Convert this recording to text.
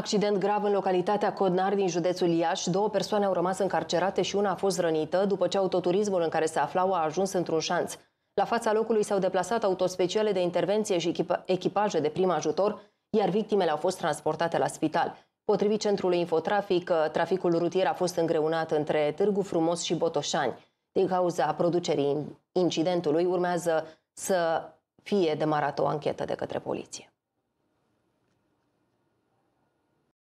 Accident grav în localitatea Codnar din județul Iași. Două persoane au rămas încarcerate și una a fost rănită după ce autoturismul în care se aflau a ajuns într-un șanț. La fața locului s-au deplasat autospeciale de intervenție și echipaje de prim ajutor, iar victimele au fost transportate la spital. Potrivit centrului Infotrafic, ă, traficul rutier a fost îngreunat între Târgu Frumos și Botoșani. Din cauza producerii incidentului, urmează să fie demarată o anchetă de către poliție.